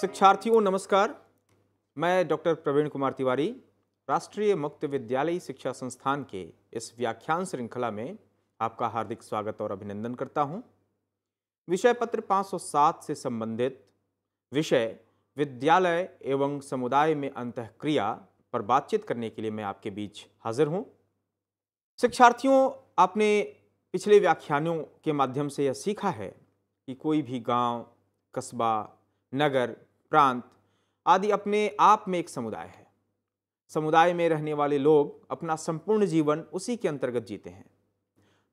शिक्षार्थियों नमस्कार मैं डॉक्टर प्रवीण कुमार तिवारी राष्ट्रीय मुक्त विद्यालयी शिक्षा संस्थान के इस व्याख्यान श्रृंखला में आपका हार्दिक स्वागत और अभिनंदन करता हूं। विषय पत्र 507 से संबंधित विषय विद्यालय एवं समुदाय में अंतक्रिया पर बातचीत करने के लिए मैं आपके बीच हाजिर हूं। शिक्षार्थियों आपने पिछले व्याख्यानों के माध्यम से यह सीखा है कि कोई भी गांव, कस्बा नगर प्रांत आदि अपने आप में एक समुदाय है समुदाय में रहने वाले लोग अपना संपूर्ण जीवन उसी के अंतर्गत जीते हैं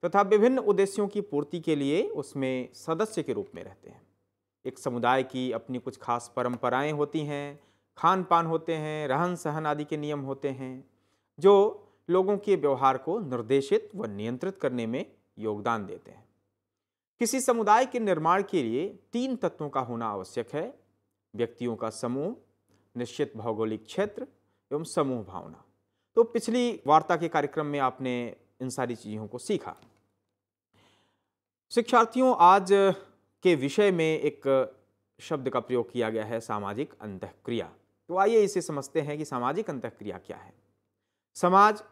तथा विभिन्न उद्देश्यों की पूर्ति के लिए उसमें सदस्य के रूप में रहते हैं एक समुदाय की अपनी कुछ खास परंपराएं होती हैं खान पान होते हैं रहन सहन आदि के नियम होते हैं जो लोगों के व्यवहार को निर्देशित व नियंत्रित करने में योगदान देते हैं किसी समुदाय के निर्माण के लिए तीन तत्वों का होना आवश्यक है व्यक्तियों का समूह निश्चित भौगोलिक क्षेत्र एवं समूह भावना तो पिछली वार्ता के कार्यक्रम में आपने इन सारी चीज़ों को सीखा शिक्षार्थियों आज के विषय में एक शब्द का प्रयोग किया गया है सामाजिक अंतक्रिया तो आइए इसे समझते हैं कि सामाजिक अंतक्रिया क्या है समाज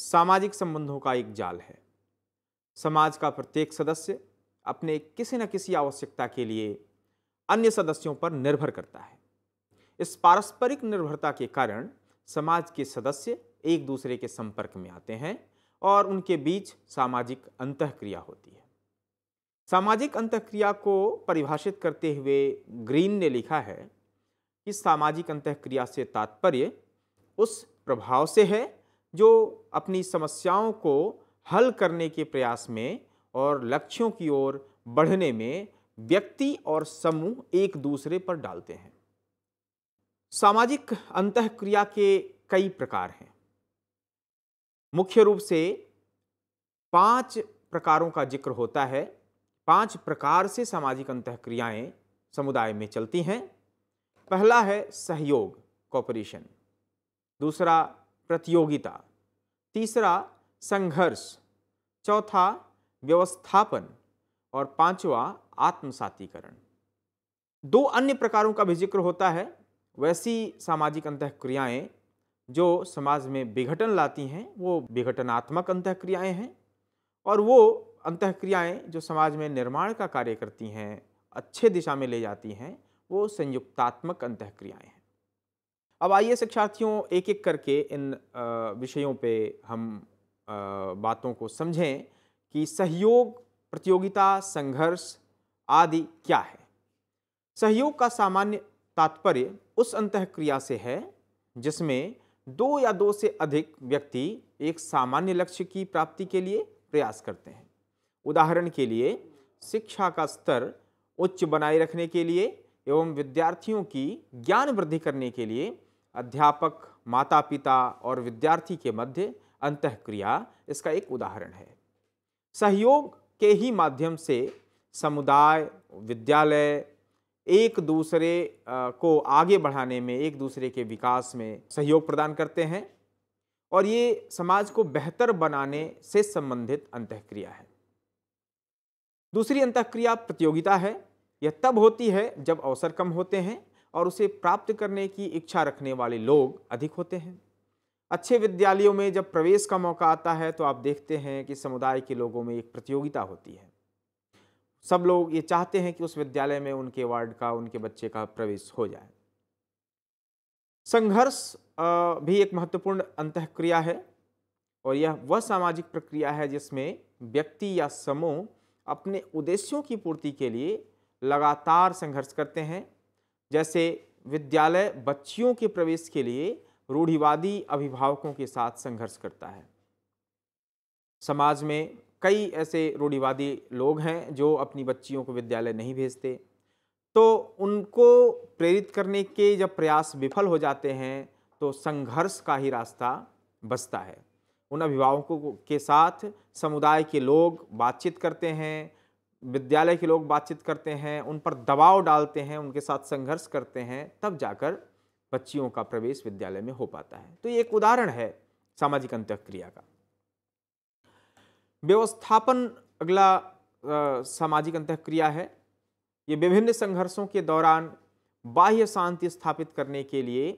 सामाजिक संबंधों का एक जाल है समाज का प्रत्येक सदस्य अपने किसी न किसी आवश्यकता के लिए अन्य सदस्यों पर निर्भर करता है इस पारस्परिक निर्भरता के कारण समाज के सदस्य एक दूसरे के संपर्क में आते हैं और उनके बीच सामाजिक अंतक्रिया होती है सामाजिक अंतक्रिया को परिभाषित करते हुए ग्रीन ने लिखा है कि सामाजिक अंतक्रिया से तात्पर्य उस प्रभाव से है जो अपनी समस्याओं को हल करने के प्रयास में और लक्ष्यों की ओर बढ़ने में व्यक्ति और समूह एक दूसरे पर डालते हैं सामाजिक अंत क्रिया के कई प्रकार हैं मुख्य रूप से पांच प्रकारों का जिक्र होता है पांच प्रकार से सामाजिक अंत क्रियाएँ समुदाय में चलती हैं पहला है सहयोग कॉपरेशन दूसरा प्रतियोगिता तीसरा संघर्ष चौथा व्यवस्थापन और पांचवा आत्मसातीकरण दो अन्य प्रकारों का भी जिक्र होता है वैसी सामाजिक अंतक्रियाएँ जो समाज में विघटन लाती हैं वो विघटनात्मक अंतक्रियाएँ हैं और वो अंतक्रियाएँ जो समाज में निर्माण का कार्य करती हैं अच्छे दिशा में ले जाती हैं वो संयुक्तात्मक अंतक्रियाएँ हैं अब आइए शिक्षार्थियों एक एक करके इन विषयों पे हम बातों को समझें कि सहयोग प्रतियोगिता संघर्ष आदि क्या है सहयोग का सामान्य तात्पर्य उस क्रिया से है जिसमें दो या दो से अधिक व्यक्ति एक सामान्य लक्ष्य की प्राप्ति के लिए प्रयास करते हैं उदाहरण के लिए शिक्षा का स्तर उच्च बनाए रखने के लिए एवं विद्यार्थियों की ज्ञान वृद्धि करने के लिए अध्यापक माता पिता और विद्यार्थी के मध्य क्रिया इसका एक उदाहरण है सहयोग के ही माध्यम से समुदाय विद्यालय एक दूसरे को आगे बढ़ाने में एक दूसरे के विकास में सहयोग प्रदान करते हैं और ये समाज को बेहतर बनाने से संबंधित अंतक्रिया है दूसरी अंतक्रिया प्रतियोगिता है यह तब होती है जब अवसर कम होते हैं और उसे प्राप्त करने की इच्छा रखने वाले लोग अधिक होते हैं अच्छे विद्यालयों में जब प्रवेश का मौका आता है तो आप देखते हैं कि समुदाय के लोगों में एक प्रतियोगिता होती है सब लोग ये चाहते हैं कि उस विद्यालय में उनके वार्ड का उनके बच्चे का प्रवेश हो जाए संघर्ष भी एक महत्वपूर्ण अंतक्रिया है और यह वह सामाजिक प्रक्रिया है जिसमें व्यक्ति या समूह अपने उद्देश्यों की पूर्ति के लिए लगातार संघर्ष करते हैं जैसे विद्यालय बच्चियों के प्रवेश के लिए रूढ़िवादी अभिभावकों के साथ संघर्ष करता है समाज में कई ऐसे रूढ़िवादी लोग हैं जो अपनी बच्चियों को विद्यालय नहीं भेजते तो उनको प्रेरित करने के जब प्रयास विफल हो जाते हैं तो संघर्ष का ही रास्ता बसता है उन अभिभावकों के साथ समुदाय के लोग बातचीत करते हैं विद्यालय के लोग बातचीत करते हैं उन पर दबाव डालते हैं उनके साथ संघर्ष करते हैं तब जाकर बच्चियों का प्रवेश विद्यालय में हो पाता है तो ये एक उदाहरण है सामाजिक अंत्यक्रिया का व्यवस्थापन अगला सामाजिक अंतक्रिया है ये विभिन्न संघर्षों के दौरान बाह्य शांति स्थापित करने के लिए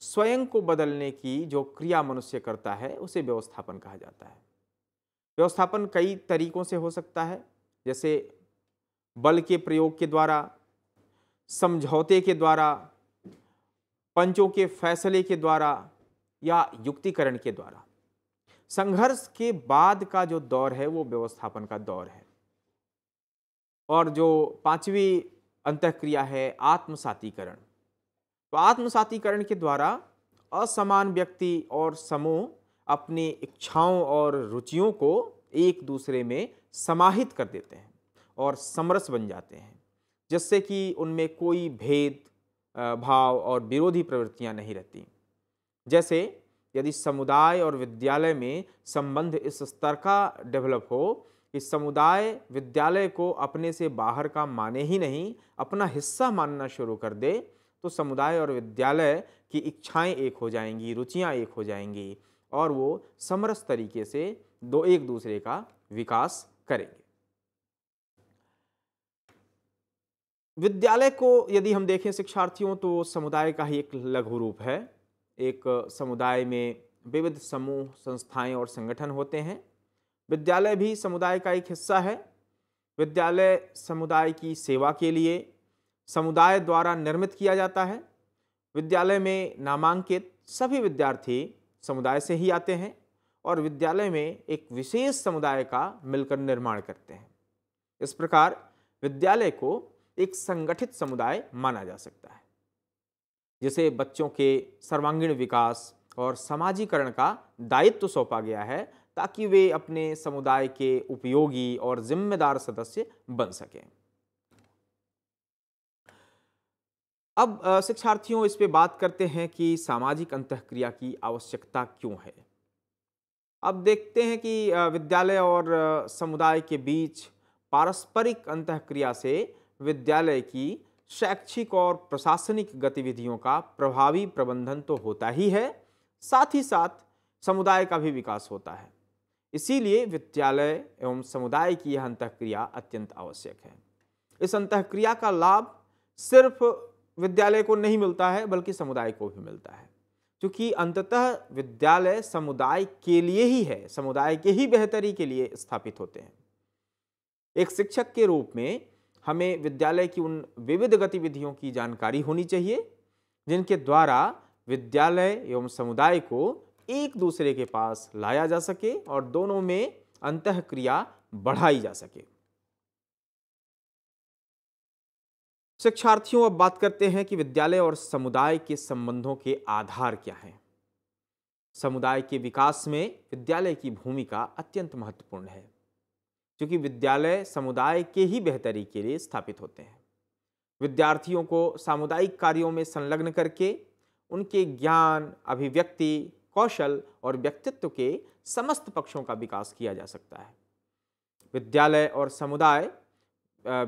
स्वयं को बदलने की जो क्रिया मनुष्य करता है उसे व्यवस्थापन कहा जाता है व्यवस्थापन कई तरीकों से हो सकता है जैसे बल के प्रयोग के द्वारा समझौते के द्वारा पंचों के फैसले के द्वारा या युक्तिकरण के द्वारा संघर्ष के बाद का जो दौर है वो व्यवस्थापन का दौर है और जो पांचवी अंतक्रिया है आत्मसातीकरण तो आत्मसातीकरण के द्वारा असमान व्यक्ति और समूह अपनी इच्छाओं और रुचियों को एक दूसरे में समाहित कर देते हैं और समरस बन जाते हैं जिससे कि उनमें कोई भेद भाव और विरोधी प्रवृत्तियां नहीं रहती जैसे यदि समुदाय और विद्यालय में संबंध इस स्तर का डेवलप हो कि समुदाय विद्यालय को अपने से बाहर का माने ही नहीं अपना हिस्सा मानना शुरू कर दे तो समुदाय और विद्यालय की इच्छाएं एक हो जाएंगी रुचियां एक हो जाएंगी और वो समरस तरीके से दो एक दूसरे का विकास करेंगे विद्यालय को यदि हम देखें शिक्षार्थियों तो समुदाय का ही एक लघु रूप है एक समुदाय में विविध समूह संस्थाएं और संगठन होते हैं विद्यालय भी समुदाय का एक हिस्सा है विद्यालय समुदाय की सेवा के लिए समुदाय द्वारा निर्मित किया जाता है विद्यालय में नामांकित सभी विद्यार्थी समुदाय से ही आते हैं और विद्यालय में एक विशेष समुदाय का मिलकर निर्माण करते हैं इस प्रकार विद्यालय को एक संगठित समुदाय माना जा सकता है जिसे बच्चों के सर्वांगीण विकास और समाजीकरण का दायित्व तो सौंपा गया है ताकि वे अपने समुदाय के उपयोगी और जिम्मेदार सदस्य बन सकें अब शिक्षार्थियों इस पे बात करते हैं कि सामाजिक अंतक्रिया की आवश्यकता क्यों है अब देखते हैं कि विद्यालय और समुदाय के बीच पारस्परिक अंतक्रिया से विद्यालय की शैक्षिक और प्रशासनिक गतिविधियों का प्रभावी प्रबंधन तो होता ही है साथ ही साथ समुदाय का भी विकास होता है इसीलिए विद्यालय एवं समुदाय की यह अंतक्रिया अत्यंत आवश्यक है इस अंतक्रिया का लाभ सिर्फ विद्यालय को नहीं मिलता है बल्कि समुदाय को भी मिलता है क्योंकि अंततः विद्यालय समुदाय के लिए ही है समुदाय के ही बेहतरी के लिए स्थापित होते हैं एक शिक्षक के रूप में हमें विद्यालय की उन विविध गतिविधियों की जानकारी होनी चाहिए जिनके द्वारा विद्यालय एवं समुदाय को एक दूसरे के पास लाया जा सके और दोनों में अंत क्रिया बढ़ाई जा सके शिक्षार्थियों अब बात करते हैं कि विद्यालय और समुदाय के संबंधों के आधार क्या हैं समुदाय के विकास में विद्यालय की भूमिका अत्यंत महत्वपूर्ण है क्योंकि विद्यालय समुदाय के ही बेहतरी के लिए स्थापित होते हैं विद्यार्थियों को सामुदायिक कार्यों में संलग्न करके उनके ज्ञान अभिव्यक्ति कौशल और व्यक्तित्व के समस्त पक्षों का विकास किया जा सकता है विद्यालय और समुदाय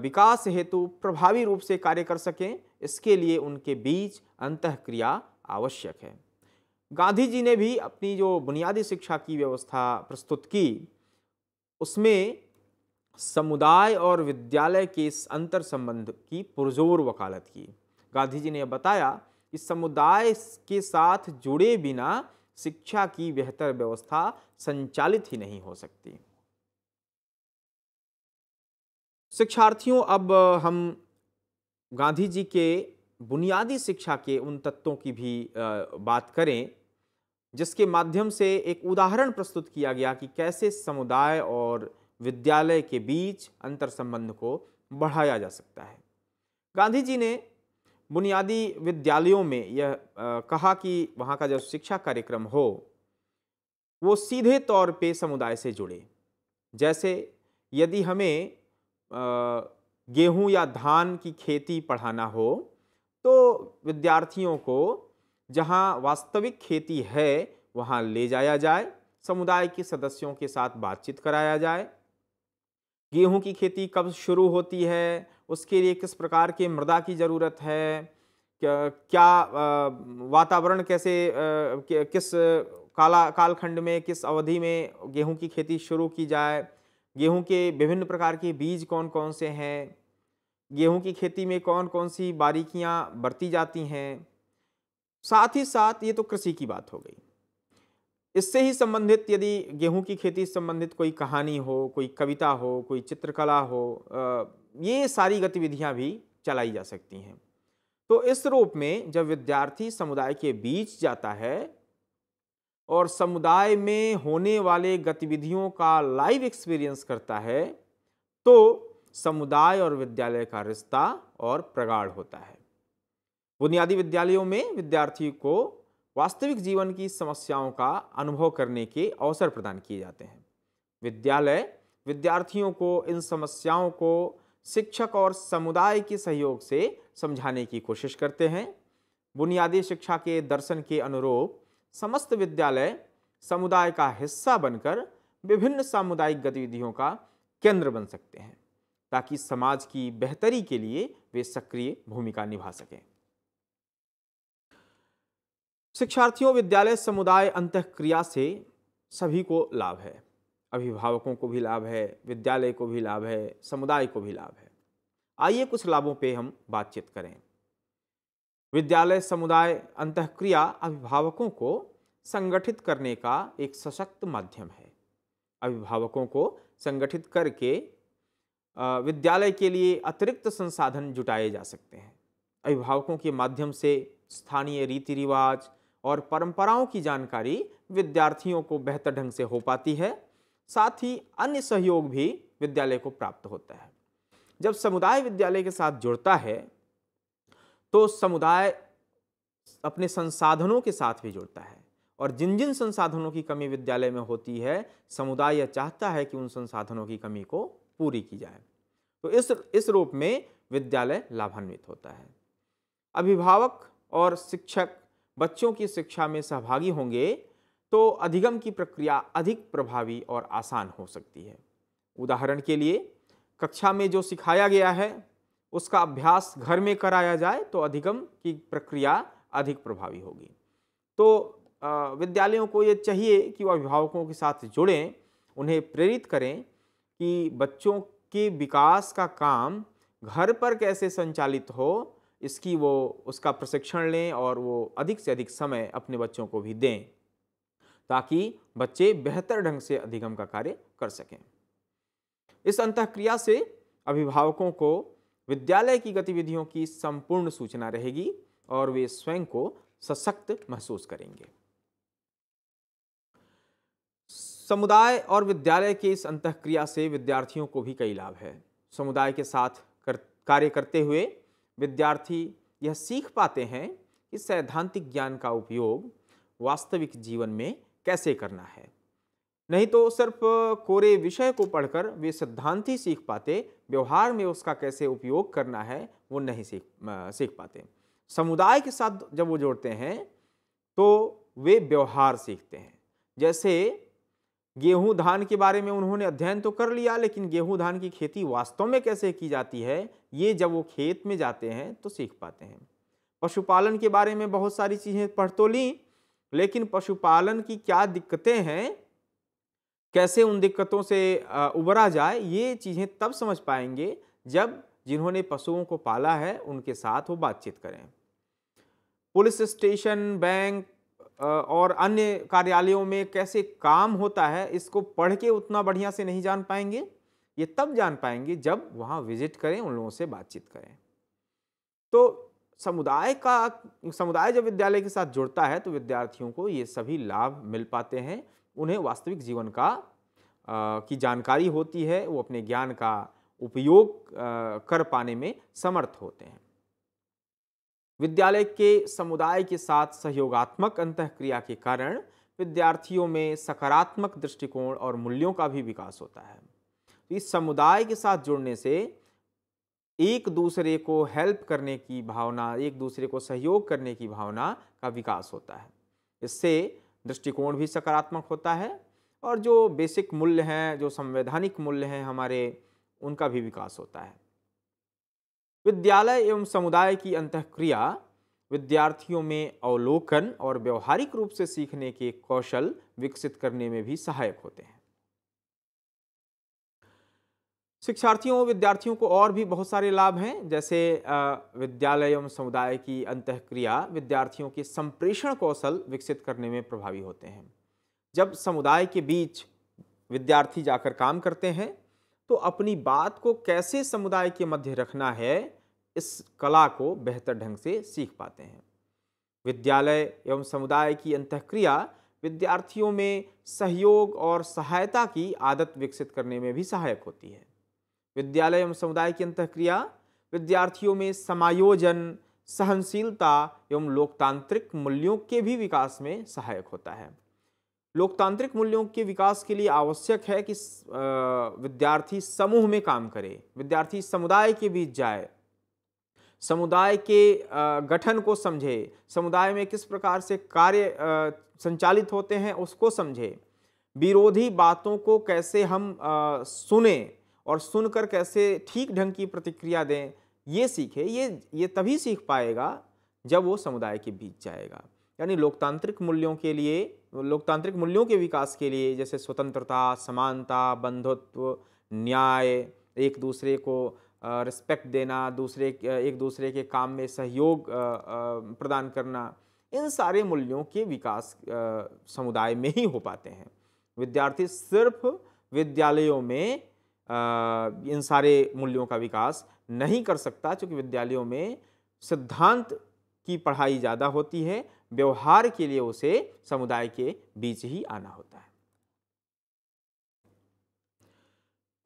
विकास हेतु प्रभावी रूप से कार्य कर सकें इसके लिए उनके बीच अंतक्रिया आवश्यक है गांधी जी ने भी अपनी जो बुनियादी शिक्षा की व्यवस्था प्रस्तुत की उसमें समुदाय और विद्यालय के इस अंतर संबंध की पुरजोर वकालत की गांधी जी ने बताया कि समुदाय के साथ जुड़े बिना शिक्षा की बेहतर व्यवस्था संचालित ही नहीं हो सकती शिक्षार्थियों अब हम गांधी जी के बुनियादी शिक्षा के उन तत्वों की भी बात करें जिसके माध्यम से एक उदाहरण प्रस्तुत किया गया कि कैसे समुदाय और विद्यालय के बीच अंतर संबंध को बढ़ाया जा सकता है गांधी जी ने बुनियादी विद्यालयों में यह कहा कि वहाँ का जो शिक्षा कार्यक्रम हो वो सीधे तौर पे समुदाय से जुड़े जैसे यदि हमें गेहूं या धान की खेती पढ़ाना हो तो विद्यार्थियों को जहाँ वास्तविक खेती है वहाँ ले जाया जाए समुदाय के सदस्यों के साथ बातचीत कराया जाए गेहूं की खेती कब शुरू होती है उसके लिए किस प्रकार के मृदा की ज़रूरत है क्या वातावरण कैसे किस काला कालखंड में किस अवधि में गेहूं की खेती शुरू की जाए गेहूं के विभिन्न प्रकार के बीज कौन कौन से हैं गेहूं की खेती में कौन कौन सी बारीकियां बरती जाती हैं साथ ही साथ ये तो कृषि की बात हो गई इससे ही संबंधित यदि गेहूं की खेती से संबंधित कोई कहानी हो कोई कविता हो कोई चित्रकला हो ये सारी गतिविधियां भी चलाई जा सकती हैं तो इस रूप में जब विद्यार्थी समुदाय के बीच जाता है और समुदाय में होने वाले गतिविधियों का लाइव एक्सपीरियंस करता है तो समुदाय और विद्यालय का रिश्ता और प्रगाढ़ होता है बुनियादी विद्यालयों में विद्यार्थी को वास्तविक जीवन की समस्याओं का अनुभव करने के अवसर प्रदान किए जाते हैं विद्यालय विद्यार्थियों को इन समस्याओं को शिक्षक और समुदाय के सहयोग से समझाने की कोशिश करते हैं बुनियादी शिक्षा के दर्शन के अनुरूप समस्त विद्यालय समुदाय का हिस्सा बनकर विभिन्न सामुदायिक गतिविधियों का केंद्र बन सकते हैं ताकि समाज की बेहतरी के लिए वे सक्रिय भूमिका निभा सकें शिक्षार्थियों विद्यालय समुदाय अंत क्रिया से सभी को लाभ है अभिभावकों को भी लाभ है विद्यालय को भी लाभ है समुदाय को भी लाभ है आइए कुछ लाभों पे हम बातचीत करें विद्यालय समुदाय अंतक्रिया अभिभावकों को संगठित करने का एक सशक्त माध्यम है अभिभावकों को संगठित करके विद्यालय के लिए अतिरिक्त संसाधन जुटाए जा सकते हैं अभिभावकों के माध्यम से स्थानीय रीति रिवाज और परंपराओं की जानकारी विद्यार्थियों को बेहतर ढंग से हो पाती है साथ ही अन्य सहयोग भी विद्यालय को प्राप्त होता है जब समुदाय विद्यालय के साथ जुड़ता है तो समुदाय अपने संसाधनों के साथ भी जुड़ता है और जिन जिन संसाधनों की कमी विद्यालय में होती है समुदाय यह चाहता है कि उन संसाधनों की कमी को पूरी की जाए तो इस इस रूप में विद्यालय लाभान्वित होता है अभिभावक और शिक्षक बच्चों की शिक्षा में सहभागी होंगे तो अधिगम की प्रक्रिया अधिक प्रभावी और आसान हो सकती है उदाहरण के लिए कक्षा में जो सिखाया गया है उसका अभ्यास घर में कराया जाए तो अधिगम की प्रक्रिया अधिक प्रभावी होगी तो विद्यालयों को ये चाहिए कि वह अभिभावकों के साथ जुड़ें उन्हें प्रेरित करें कि बच्चों के विकास का काम घर पर कैसे संचालित हो इसकी वो उसका प्रशिक्षण लें और वो अधिक से अधिक समय अपने बच्चों को भी दें ताकि बच्चे बेहतर ढंग से अधिगम का कार्य कर सकें इस अंतक्रिया से अभिभावकों को विद्यालय की गतिविधियों की संपूर्ण सूचना रहेगी और वे स्वयं को सशक्त महसूस करेंगे समुदाय और विद्यालय के इस अंतक्रिया से विद्यार्थियों को भी कई लाभ है समुदाय के साथ कर, कार्य करते हुए विद्यार्थी यह सीख पाते हैं कि सैद्धांतिक ज्ञान का उपयोग वास्तविक जीवन में कैसे करना है नहीं तो सिर्फ कोरे विषय को पढ़कर वे सिद्धांत ही सीख पाते व्यवहार में उसका कैसे उपयोग करना है वो नहीं सीख सीख पाते समुदाय के साथ जब वो जोड़ते हैं तो वे व्यवहार सीखते हैं जैसे गेहूं धान के बारे में उन्होंने अध्ययन तो कर लिया लेकिन गेहूं धान की खेती वास्तव में कैसे की जाती है ये जब वो खेत में जाते हैं तो सीख पाते हैं पशुपालन के बारे में बहुत सारी चीज़ें पढ़ तो ली लेकिन पशुपालन की क्या दिक्कतें हैं कैसे उन दिक्कतों से उबरा जाए ये चीज़ें तब समझ पाएंगे जब जिन्होंने पशुओं को पाला है उनके साथ वो बातचीत करें पुलिस स्टेशन बैंक और अन्य कार्यालयों में कैसे काम होता है इसको पढ़ के उतना बढ़िया से नहीं जान पाएंगे ये तब जान पाएंगे जब वहाँ विजिट करें उन लोगों से बातचीत करें तो समुदाय का समुदाय जब विद्यालय के साथ जुड़ता है तो विद्यार्थियों को ये सभी लाभ मिल पाते हैं उन्हें वास्तविक जीवन का आ, की जानकारी होती है वो अपने ज्ञान का उपयोग आ, कर पाने में समर्थ होते हैं विद्यालय के समुदाय के साथ सहयोगात्मक क्रिया के कारण विद्यार्थियों में सकारात्मक दृष्टिकोण और मूल्यों का भी विकास होता है तो इस समुदाय के साथ जुड़ने से एक दूसरे को हेल्प करने की भावना एक दूसरे को सहयोग करने की भावना का विकास होता है इससे दृष्टिकोण भी सकारात्मक होता है और जो बेसिक मूल्य हैं जो संवैधानिक मूल्य हैं हमारे उनका भी विकास होता है विद्यालय एवं समुदाय की अंतक्रिया विद्यार्थियों में अवलोकन और व्यवहारिक रूप से सीखने के कौशल विकसित करने में भी सहायक होते हैं शिक्षार्थियों विद्यार्थियों को और भी बहुत सारे लाभ हैं जैसे विद्यालय एवं समुदाय की अंतक्रिया विद्यार्थियों के संप्रेषण कौशल विकसित करने में प्रभावी होते हैं जब समुदाय के बीच विद्यार्थी जाकर काम करते हैं तो अपनी बात को कैसे समुदाय के मध्य रखना है इस कला को बेहतर ढंग से सीख पाते हैं विद्यालय एवं समुदाय की अंतक्रिया विद्यार्थियों में सहयोग और सहायता की आदत विकसित करने में भी सहायक होती है विद्यालय एवं समुदाय की अंतक्रिया विद्यार्थियों में समायोजन सहनशीलता एवं लोकतांत्रिक मूल्यों के भी विकास में सहायक होता है लोकतांत्रिक मूल्यों के विकास के लिए आवश्यक है कि विद्यार्थी समूह में काम करे विद्यार्थी समुदाय के बीच जाए समुदाय के गठन को समझे समुदाय में किस प्रकार से कार्य संचालित होते हैं उसको समझे विरोधी बातों को कैसे हम सुने और सुनकर कैसे ठीक ढंग की प्रतिक्रिया दें ये सीखे ये ये तभी सीख पाएगा जब वो समुदाय के बीच जाएगा यानी लोकतांत्रिक मूल्यों के लिए लोकतांत्रिक मूल्यों के विकास के लिए जैसे स्वतंत्रता समानता बंधुत्व न्याय एक दूसरे को रिस्पेक्ट देना दूसरे एक दूसरे के काम में सहयोग प्रदान करना इन सारे मूल्यों के विकास समुदाय में ही हो पाते हैं विद्यार्थी सिर्फ विद्यालयों में इन सारे मूल्यों का विकास नहीं कर सकता क्योंकि विद्यालयों में सिद्धांत की पढ़ाई ज़्यादा होती है व्यवहार के लिए उसे समुदाय के बीच ही आना होता है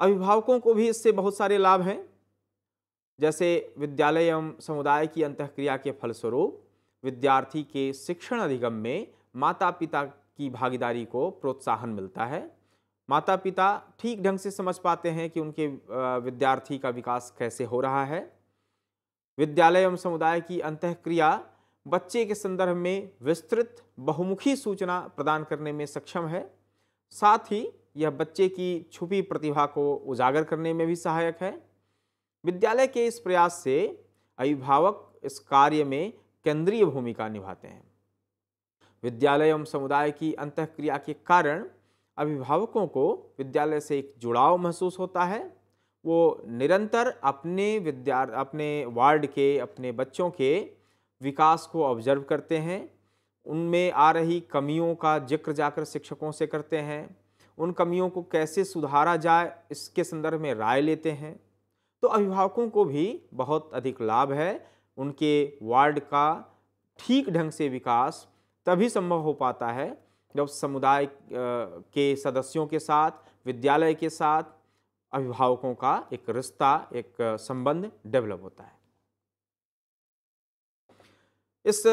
अभिभावकों को भी इससे बहुत सारे लाभ हैं जैसे विद्यालय एवं समुदाय की अंतक्रिया के फलस्वरूप विद्यार्थी के शिक्षण अधिगम में माता पिता की भागीदारी को प्रोत्साहन मिलता है माता पिता ठीक ढंग से समझ पाते हैं कि उनके विद्यार्थी का विकास कैसे हो रहा है विद्यालय एवं समुदाय की अंतक्रिया बच्चे के संदर्भ में विस्तृत बहुमुखी सूचना प्रदान करने में सक्षम है साथ ही यह बच्चे की छुपी प्रतिभा को उजागर करने में भी सहायक है विद्यालय के इस प्रयास से अभिभावक इस कार्य में केंद्रीय भूमिका निभाते हैं विद्यालय एवं समुदाय की अंतक्रिया के कारण अभिभावकों को विद्यालय से एक जुड़ाव महसूस होता है वो निरंतर अपने विद्या अपने वार्ड के अपने बच्चों के विकास को ऑब्जर्व करते हैं उनमें आ रही कमियों का जिक्र जाकर शिक्षकों से करते हैं उन कमियों को कैसे सुधारा जाए इसके संदर्भ में राय लेते हैं तो अभिभावकों को भी बहुत अधिक लाभ है उनके वार्ड का ठीक ढंग से विकास तभी संभव हो पाता है जब समुदाय के सदस्यों के साथ विद्यालय के साथ अभिभावकों का एक रिश्ता एक संबंध डेवलप होता है इस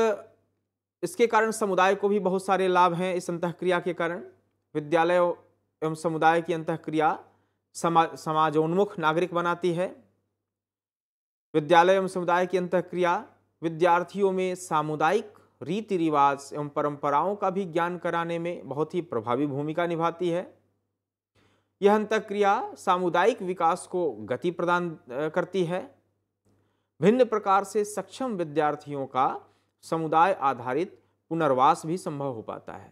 इसके कारण समुदाय को भी बहुत सारे लाभ हैं इस अंतक्रिया के कारण विद्यालय एवं समुदाय की अंतक्रिया समा समाजोन्मुख नागरिक बनाती है विद्यालय एवं समुदाय की अंतक्रिया विद्यार्थियों में सामुदायिक रीति रिवाज एवं परंपराओं का भी ज्ञान कराने में बहुत ही प्रभावी भूमिका निभाती है यह अंतक्रिया सामुदायिक विकास को गति प्रदान करती है भिन्न प्रकार से सक्षम विद्यार्थियों का समुदाय आधारित पुनर्वास भी संभव हो पाता है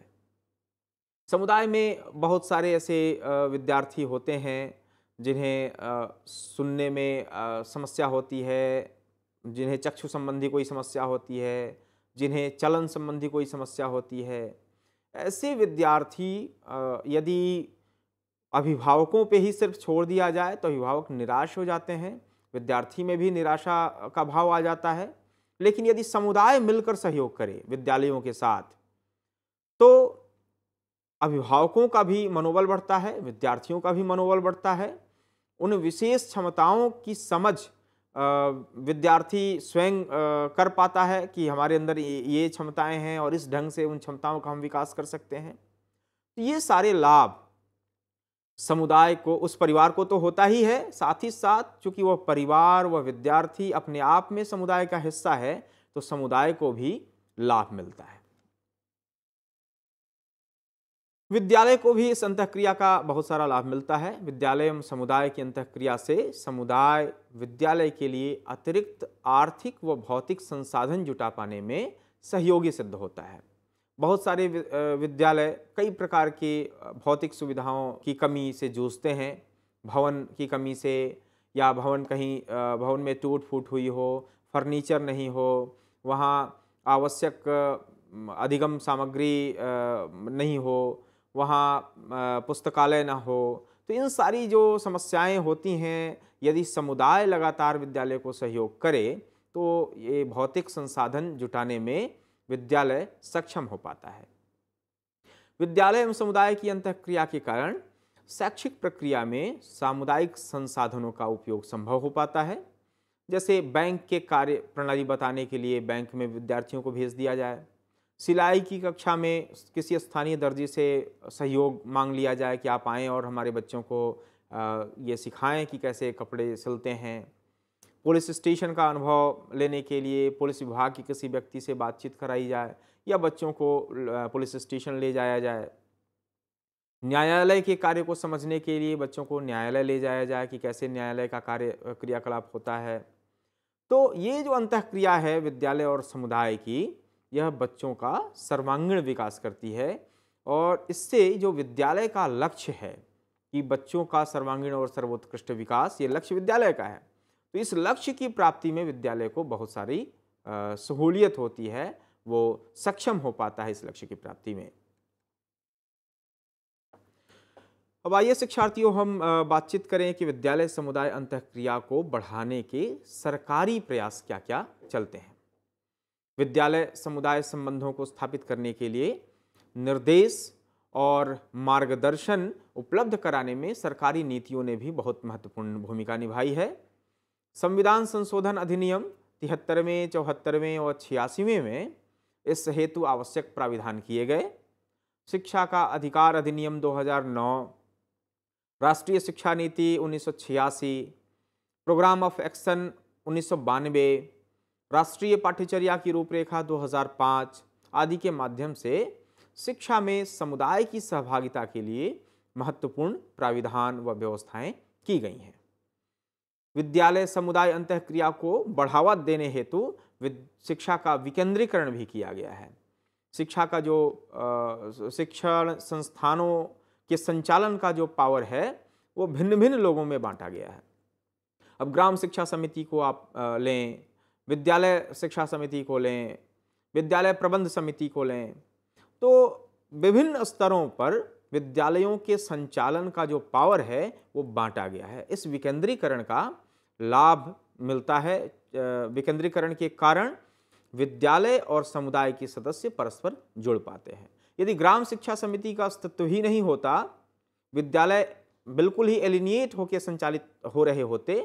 समुदाय में बहुत सारे ऐसे विद्यार्थी होते हैं जिन्हें सुनने में समस्या होती है जिन्हें चक्षु संबंधी कोई समस्या होती है जिन्हें चलन संबंधी कोई समस्या होती है ऐसे विद्यार्थी यदि अभिभावकों पे ही सिर्फ छोड़ दिया जाए तो अभिभावक निराश हो जाते हैं विद्यार्थी में भी निराशा का भाव आ जाता है लेकिन यदि समुदाय मिलकर सहयोग करे विद्यालयों के साथ तो अभिभावकों का भी मनोबल बढ़ता है विद्यार्थियों का भी मनोबल बढ़ता है उन विशेष क्षमताओं की समझ विद्यार्थी स्वयं कर पाता है कि हमारे अंदर ये क्षमताएं हैं और इस ढंग से उन क्षमताओं का हम विकास कर सकते हैं तो ये सारे लाभ समुदाय को उस परिवार को तो होता ही है साथ ही साथ चूँकि वह परिवार व विद्यार्थी अपने आप में समुदाय का हिस्सा है तो समुदाय को भी लाभ मिलता है विद्यालय को भी इस अंतक्रिया का बहुत सारा लाभ मिलता है विद्यालय एवं समुदाय की अंतक्रिया से समुदाय विद्यालय के लिए अतिरिक्त आर्थिक व भौतिक संसाधन जुटा पाने में सहयोगी सिद्ध होता है बहुत सारे विद्यालय कई प्रकार की भौतिक सुविधाओं की कमी से जूझते हैं भवन की कमी से या भवन कहीं भवन में टूट फूट हुई हो फर्नीचर नहीं हो वहाँ आवश्यक अधिगम सामग्री नहीं हो वहाँ पुस्तकालय ना हो तो इन सारी जो समस्याएं होती हैं यदि समुदाय लगातार विद्यालय को सहयोग करे तो ये भौतिक संसाधन जुटाने में विद्यालय सक्षम हो पाता है विद्यालय एवं समुदाय की अंतक्रिया के कारण शैक्षिक प्रक्रिया में सामुदायिक संसाधनों का उपयोग संभव हो पाता है जैसे बैंक के कार्य प्रणाली बताने के लिए बैंक में विद्यार्थियों को भेज दिया जाए सिलाई की कक्षा में किसी स्थानीय दर्जी से सहयोग मांग लिया जाए कि आप आएँ और हमारे बच्चों को ये सिखाएं कि कैसे कपड़े सिलते हैं पुलिस स्टेशन का अनुभव लेने के लिए पुलिस विभाग के किसी व्यक्ति से बातचीत कराई जाए या बच्चों को पुलिस स्टेशन ले जाया जाए न्यायालय के कार्य को समझने के लिए बच्चों को न्यायालय ले जाया जाए कि कैसे न्यायालय का कार्य क्रियाकलाप होता है तो ये जो अंत क्रिया है विद्यालय और समुदाय की यह बच्चों का सर्वांगीण विकास करती है और इससे जो विद्यालय का लक्ष्य है कि बच्चों का सर्वांगीण और सर्वोत्कृष्ट विकास ये लक्ष्य विद्यालय का है तो इस लक्ष्य की प्राप्ति में विद्यालय को बहुत सारी सहूलियत होती है वो सक्षम हो पाता है इस लक्ष्य की प्राप्ति में अब आइए शिक्षार्थियों हम बातचीत करें कि विद्यालय समुदाय अंत क्रिया को बढ़ाने के सरकारी प्रयास क्या क्या चलते हैं विद्यालय समुदाय संबंधों को स्थापित करने के लिए निर्देश और मार्गदर्शन उपलब्ध कराने में सरकारी नीतियों ने भी बहुत महत्वपूर्ण भूमिका निभाई है संविधान संशोधन अधिनियम तिहत्तरवें चौहत्तरवें और छियासीवें में इस हेतु आवश्यक प्राविधान किए गए शिक्षा का अधिकार अधिनियम 2009 राष्ट्रीय शिक्षा नीति उन्नीस प्रोग्राम ऑफ एक्शन उन्नीस राष्ट्रीय पाठ्यचर्या की रूपरेखा 2005 आदि के माध्यम से शिक्षा में समुदाय की सहभागिता के लिए महत्वपूर्ण प्राविधान व व्यवस्थाएं की गई हैं विद्यालय समुदाय अंत क्रिया को बढ़ावा देने हेतु शिक्षा का विकेंद्रीकरण भी किया गया है शिक्षा का जो शिक्षण संस्थानों के संचालन का जो पावर है वो भिन्न भिन्न लोगों में बांटा गया है अब ग्राम शिक्षा समिति को आप लें विद्यालय शिक्षा समिति को लें विद्यालय प्रबंध समिति को लें तो विभिन्न स्तरों पर विद्यालयों के संचालन का जो पावर है वो बांटा गया है इस विकेंद्रीकरण का लाभ मिलता है विकेंद्रीकरण के कारण विद्यालय और समुदाय के सदस्य परस्पर जुड़ पाते हैं यदि ग्राम शिक्षा समिति का अस्तित्व ही नहीं होता विद्यालय बिल्कुल ही एलिनिएट होकर संचालित हो रहे होते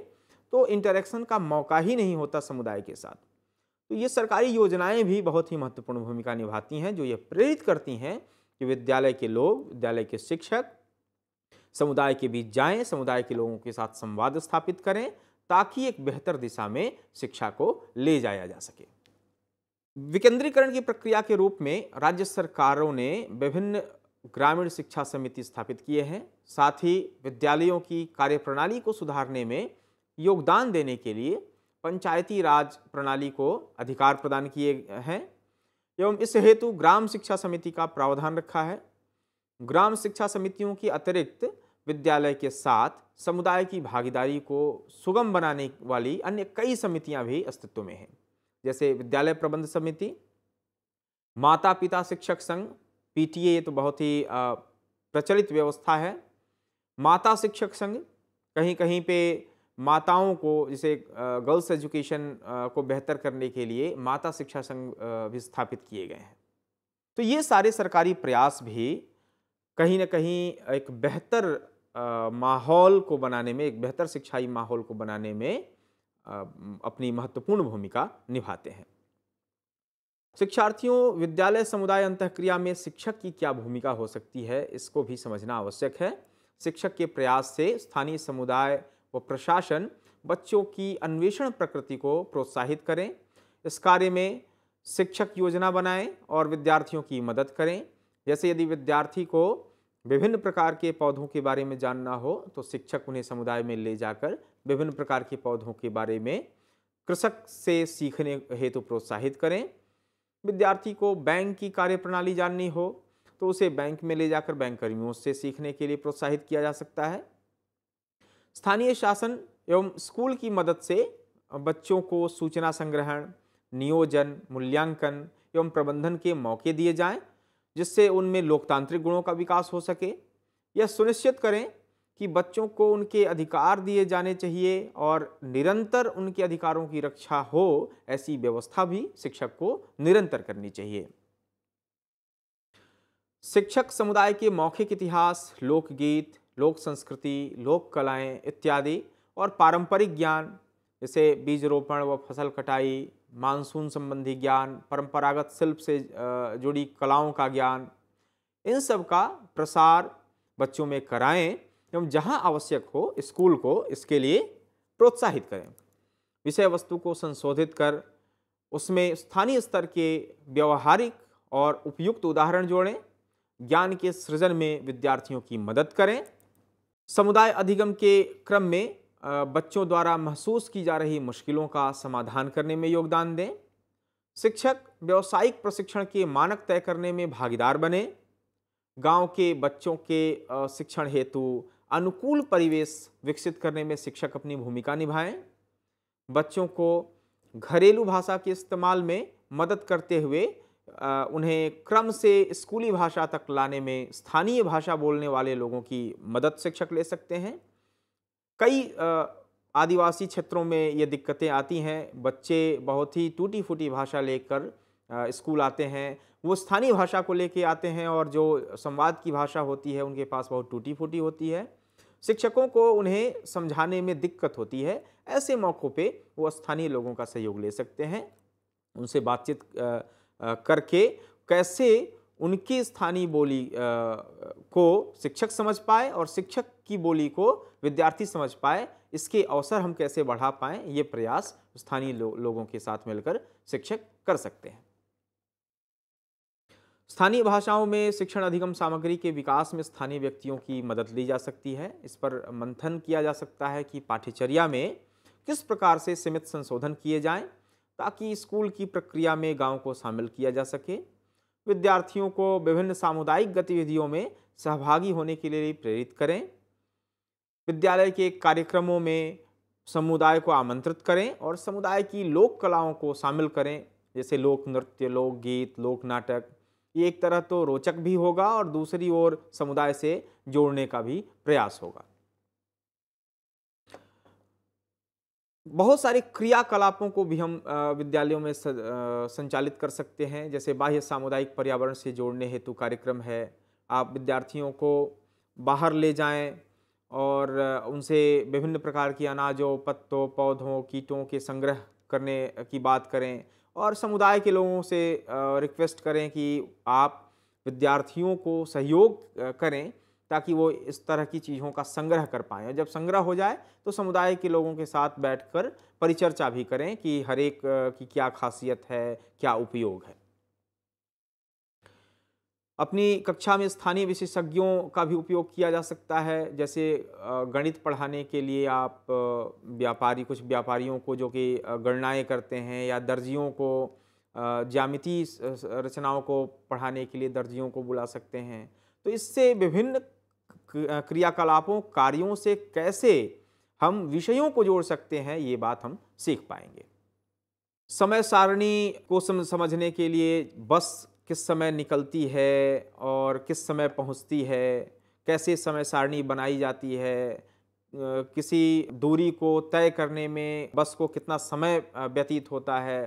तो इंटरेक्शन का मौका ही नहीं होता समुदाय के साथ तो ये सरकारी योजनाएं भी बहुत ही महत्वपूर्ण भूमिका निभाती हैं जो ये प्रेरित करती हैं कि विद्यालय के लोग विद्यालय के शिक्षक समुदाय के बीच जाएं समुदाय के लोगों के साथ संवाद स्थापित करें ताकि एक बेहतर दिशा में शिक्षा को ले जाया जा सके विकेंद्रीकरण की प्रक्रिया के रूप में राज्य सरकारों ने विभिन्न ग्रामीण शिक्षा समिति स्थापित किए हैं साथ ही विद्यालयों की कार्यप्रणाली को सुधारने में योगदान देने के लिए पंचायती राज प्रणाली को अधिकार प्रदान किए हैं एवं इस हेतु ग्राम शिक्षा समिति का प्रावधान रखा है ग्राम शिक्षा समितियों की अतिरिक्त विद्यालय के साथ समुदाय की भागीदारी को सुगम बनाने वाली अन्य कई समितियां भी अस्तित्व में हैं जैसे विद्यालय प्रबंध समिति माता पिता शिक्षक संघ पीटीए तो बहुत ही प्रचलित व्यवस्था है माता शिक्षक संघ कहीं कहीं पे माताओं को जैसे गर्ल्स एजुकेशन को बेहतर करने के लिए माता शिक्षा संघ भी स्थापित किए गए हैं तो ये सारे सरकारी प्रयास भी कहीं ना कहीं एक बेहतर माहौल को बनाने में एक बेहतर शिक्षाई माहौल को बनाने में अपनी महत्वपूर्ण भूमिका निभाते हैं शिक्षार्थियों विद्यालय समुदाय अंतक्रिया में शिक्षक की क्या भूमिका हो सकती है इसको भी समझना आवश्यक है शिक्षक के प्रयास से स्थानीय समुदाय व प्रशासन बच्चों की अन्वेषण प्रकृति को प्रोत्साहित करें इस कार्य में शिक्षक योजना बनाएं और विद्यार्थियों की मदद करें जैसे यदि विद्यार्थी को विभिन्न प्रकार के पौधों के बारे में जानना हो तो शिक्षक उन्हें समुदाय में ले जाकर विभिन्न प्रकार के पौधों के बारे में कृषक से सीखने हेतु तो प्रोत्साहित करें विद्यार्थी को बैंक की कार्यप्रणाली जाननी हो तो उसे बैंक में ले जाकर बैंक कर्मियों से सीखने के लिए प्रोत्साहित किया जा सकता है स्थानीय शासन एवं स्कूल की मदद से बच्चों को सूचना संग्रहण नियोजन मूल्यांकन एवं प्रबंधन के मौके दिए जाएं जिससे उनमें लोकतांत्रिक गुणों का विकास हो सके यह सुनिश्चित करें कि बच्चों को उनके अधिकार दिए जाने चाहिए और निरंतर उनके अधिकारों की रक्षा हो ऐसी व्यवस्था भी शिक्षक को निरंतर करनी चाहिए शिक्षक समुदाय के मौखिक इतिहास लोकगीत लोक संस्कृति लोक कलाएं इत्यादि और पारंपरिक ज्ञान जैसे बीज रोपण व फसल कटाई मानसून संबंधी ज्ञान परंपरागत शिल्प से जुड़ी कलाओं का ज्ञान इन सब का प्रसार बच्चों में कराएं एवं जहां आवश्यक हो स्कूल को इसके लिए प्रोत्साहित करें विषय वस्तु को संशोधित कर उसमें स्थानीय स्तर के व्यवहारिक और उपयुक्त उदाहरण जोड़ें ज्ञान के सृजन में विद्यार्थियों की मदद करें समुदाय अधिगम के क्रम में बच्चों द्वारा महसूस की जा रही मुश्किलों का समाधान करने में योगदान दें शिक्षक व्यावसायिक प्रशिक्षण के मानक तय करने में भागीदार बने गांव के बच्चों के शिक्षण हेतु अनुकूल परिवेश विकसित करने में शिक्षक अपनी भूमिका निभाएं बच्चों को घरेलू भाषा के इस्तेमाल में मदद करते हुए उन्हें क्रम से स्कूली भाषा तक लाने में स्थानीय भाषा बोलने वाले लोगों की मदद शिक्षक ले सकते हैं कई आदिवासी क्षेत्रों में ये दिक्कतें आती हैं बच्चे बहुत ही टूटी फूटी भाषा लेकर स्कूल आते हैं वो स्थानीय भाषा को लेके आते हैं और जो संवाद की भाषा होती है उनके पास बहुत टूटी फूटी होती है शिक्षकों को उन्हें समझाने में दिक्कत होती है ऐसे मौक़ों पे वो स्थानीय लोगों का सहयोग ले सकते हैं उनसे बातचीत करके कैसे उनकी स्थानीय बोली को शिक्षक समझ पाए और शिक्षक की बोली को विद्यार्थी समझ पाए इसके अवसर हम कैसे बढ़ा पाएँ ये प्रयास स्थानीय लो, लोगों के साथ मिलकर शिक्षक कर सकते हैं स्थानीय भाषाओं में शिक्षण अधिगम सामग्री के विकास में स्थानीय व्यक्तियों की मदद ली जा सकती है इस पर मंथन किया जा सकता है कि पाठ्यचर्या में किस प्रकार से सीमित संशोधन किए जाएं ताकि स्कूल की प्रक्रिया में गांव को शामिल किया जा सके विद्यार्थियों को विभिन्न सामुदायिक गतिविधियों में सहभागी होने के लिए प्रेरित करें विद्यालय के कार्यक्रमों में समुदाय को आमंत्रित करें और समुदाय की लोक कलाओं को शामिल करें जैसे लोक नृत्य लोक गीत लोक नाटक ये एक तरह तो रोचक भी होगा और दूसरी ओर समुदाय से जोड़ने का भी प्रयास होगा बहुत सारे क्रियाकलापों को भी हम विद्यालयों में संचालित कर सकते हैं जैसे बाह्य सामुदायिक पर्यावरण से जोड़ने हेतु कार्यक्रम है आप विद्यार्थियों को बाहर ले जाएं और उनसे विभिन्न प्रकार की अनाजों पत्तों पौधों कीटों के संग्रह करने की बात करें और समुदाय के लोगों से रिक्वेस्ट करें कि आप विद्यार्थियों को सहयोग करें ताकि वो इस तरह की चीज़ों का संग्रह कर पाएँ और जब संग्रह हो जाए तो समुदाय के लोगों के साथ बैठकर परिचर्चा भी करें कि हर एक की क्या खासियत है क्या उपयोग है अपनी कक्षा में स्थानीय विशेषज्ञों का भी उपयोग किया जा सकता है जैसे गणित पढ़ाने के लिए आप व्यापारी कुछ व्यापारियों को जो कि गणनाएँ करते हैं या दर्जियों को ज्यामिति रचनाओं को पढ़ाने के लिए दर्जियों को बुला सकते हैं तो इससे विभिन्न क्रियाकलापों कार्यों से कैसे हम विषयों को जोड़ सकते हैं ये बात हम सीख पाएंगे समय सारणी को समझने के लिए बस किस समय निकलती है और किस समय पहुंचती है कैसे समय सारणी बनाई जाती है किसी दूरी को तय करने में बस को कितना समय व्यतीत होता है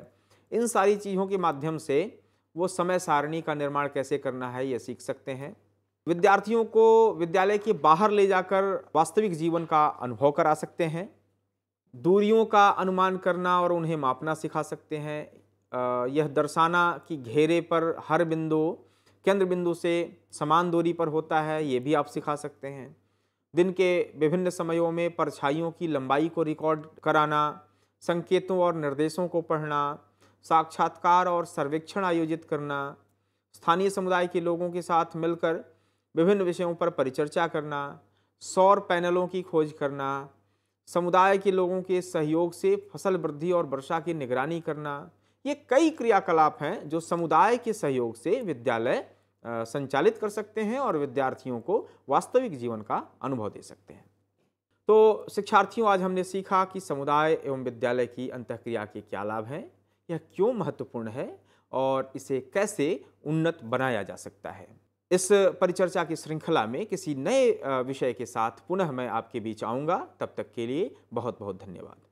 इन सारी चीज़ों के माध्यम से वो समय सारणी का निर्माण कैसे करना है ये सीख सकते हैं विद्यार्थियों को विद्यालय के बाहर ले जाकर वास्तविक जीवन का अनुभव करा सकते हैं दूरियों का अनुमान करना और उन्हें मापना सिखा सकते हैं यह दर्शाना कि घेरे पर हर बिंदु केंद्र बिंदु से समान दूरी पर होता है ये भी आप सिखा सकते हैं दिन के विभिन्न समयों में परछाइयों की लंबाई को रिकॉर्ड कराना संकेतों और निर्देशों को पढ़ना साक्षात्कार और सर्वेक्षण आयोजित करना स्थानीय समुदाय के लोगों के साथ मिलकर विभिन्न विषयों पर परिचर्चा करना सौर पैनलों की खोज करना समुदाय के लोगों के सहयोग से फसल वृद्धि और वर्षा की निगरानी करना ये कई क्रियाकलाप हैं जो समुदाय के सहयोग से विद्यालय संचालित कर सकते हैं और विद्यार्थियों को वास्तविक जीवन का अनुभव दे सकते हैं तो शिक्षार्थियों आज हमने सीखा कि समुदाय एवं विद्यालय की अंतक्रिया के क्या लाभ हैं यह क्यों महत्वपूर्ण है और इसे कैसे उन्नत बनाया जा सकता है इस परिचर्चा की श्रृंखला में किसी नए विषय के साथ पुनः मैं आपके बीच आऊँगा तब तक के लिए बहुत बहुत धन्यवाद